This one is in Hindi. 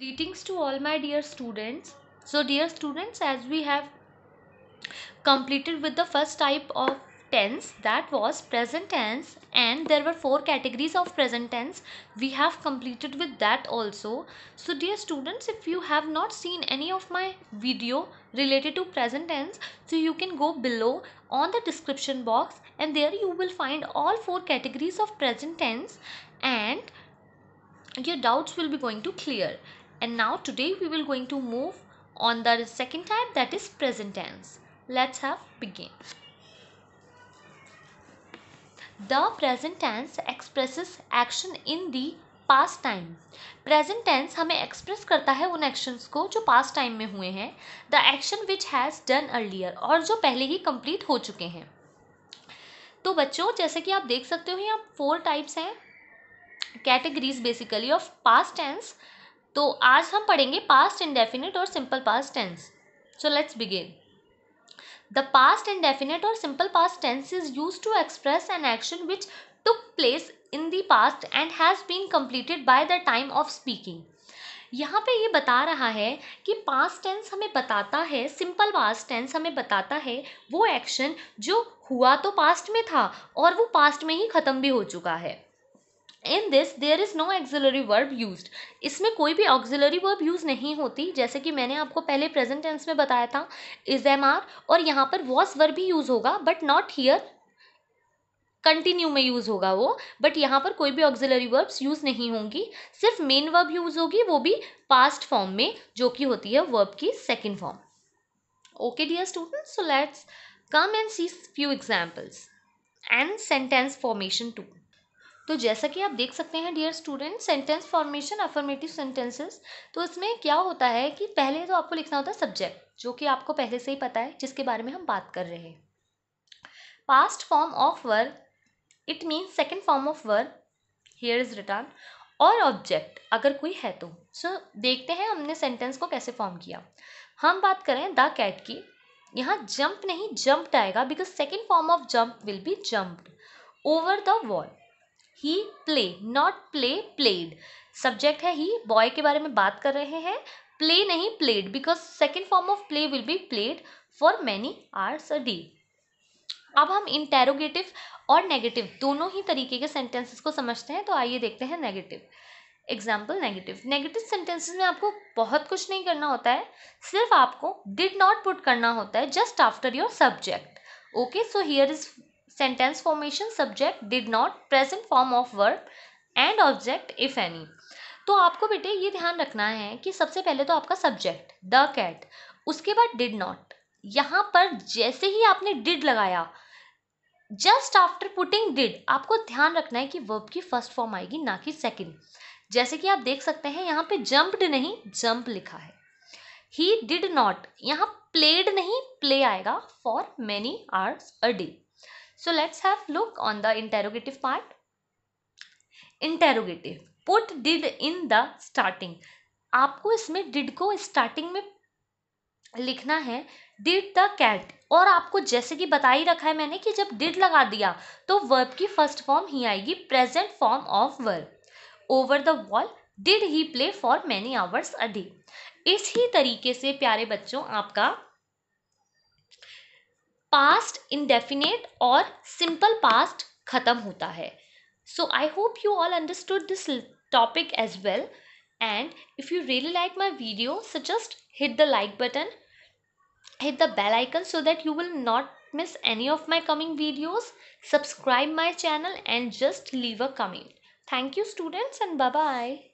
Greetings to all my dear students. So dear students as we have completed with the first type of tense that was present tense and there were four categories of present tense we have completed with that also so dear students if you have not seen any of my video related to present tense so you can go below on the description box and there you will find all four categories of present tense and your doubts will be going to clear and now today we will going to move on the second type that is present tense let's have begin the present tense expresses action in the past time present tense हमें एक्सप्रेस करता है उन एक्शंस को जो पास्ट टाइम में हुए हैं the action which has done earlier और जो पहले ही कंप्लीट हो चुके हैं तो बच्चों जैसे कि आप देख सकते हो यहाँ फोर टाइप्स हैं categories basically of past tense तो आज हम पढ़ेंगे पास्ट इंडेफिनिट और simple past tense so let's begin the past indefinite और simple past tense is use to express an action which took place in the past and has been completed by the time of speaking यहाँ पे ये बता रहा है कि पास्ट टेंस हमें बताता है सिंपल पास्ट टेंस हमें बताता है वो एक्शन जो हुआ तो पास्ट में था और वो पास्ट में ही ख़त्म भी हो चुका है in this there is no auxiliary verb use इसमें कोई भी ऑक्सिलरी वर्ब यूज़ नहीं होती जैसे कि मैंने आपको पहले प्रेजेंट टेंस में बताया था इज एम आर और यहाँ पर वॉस वर्ब भी यूज़ होगा बट नॉट हियर कंटिन्यू में यूज़ होगा वो बट यहाँ पर कोई भी ऑक्सिलरी वर्ब्स यूज़ नहीं होंगी सिर्फ मेन वर्ब यूज़ होगी वो भी पास्ट फॉर्म में जो कि होती है वर्ब की second form okay dear student so let's come and see few examples and sentence formation too तो जैसा कि आप देख सकते हैं dear student sentence formation affirmative sentences तो इसमें क्या होता है कि पहले तो आपको लिखना होता है सब्जेक्ट जो कि आपको पहले से ही पता है जिसके बारे में हम बात कर रहे हैं past form of verb it means second form of verb here is written और ऑब्जेक्ट अगर कोई है तो सो so, देखते हैं हमने सेंटेंस को कैसे फॉर्म किया हम बात करें द कैट की यहाँ जंप नहीं जंप्ड आएगा because second form of jump will be jumped over the wall he play not play played subject है ही बॉय के बारे में बात कर रहे हैं प्ले नहीं played because second form of play will be played for many hours a day अब हम इंटेरोगेटिव और नेगेटिव दोनों ही तरीके के सेंटेंसेस को समझते हैं तो आइए देखते हैं negative example negative negative sentences में आपको बहुत कुछ नहीं करना होता है सिर्फ आपको डिड नॉट पुट करना होता है just after your subject okay so here is sentence formation subject did not present form of verb and object if any तो आपको बेटे ये ध्यान रखना है कि सबसे पहले तो आपका सब्जेक्ट द कैट उसके बाद डिड नॉट यहाँ पर जैसे ही आपने डिड लगाया जस्ट आफ्टर पुटिंग डिड आपको ध्यान रखना है कि वर्ब की फर्स्ट फॉर्म आएगी ना कि सेकेंड जैसे कि आप देख सकते हैं यहाँ पे जम्प्ड नहीं जम्प लिखा है ही डिड नॉट यहाँ प्लेड नहीं प्ले आएगा for many hours a day So let's have look on the interrogative part. Interrogative. Put did in the starting. आपको इसमें did को starting में लिखना है डिड द कैट और आपको जैसे कि बता ही रखा है मैंने कि जब डिड लगा दिया तो वर्ब की फर्स्ट फॉर्म ही आएगी present form of verb over the wall did he play for many hours a day इस ही तरीके से प्यारे बच्चों आपका पास्ट इनडेफिनेट और सिंपल पास्ट खत्म होता है so I hope you all understood this topic as well and if you really like my video so just hit the like button hit the bell icon so that you will not miss any of my coming videos subscribe my channel and just leave a comment thank you students and bye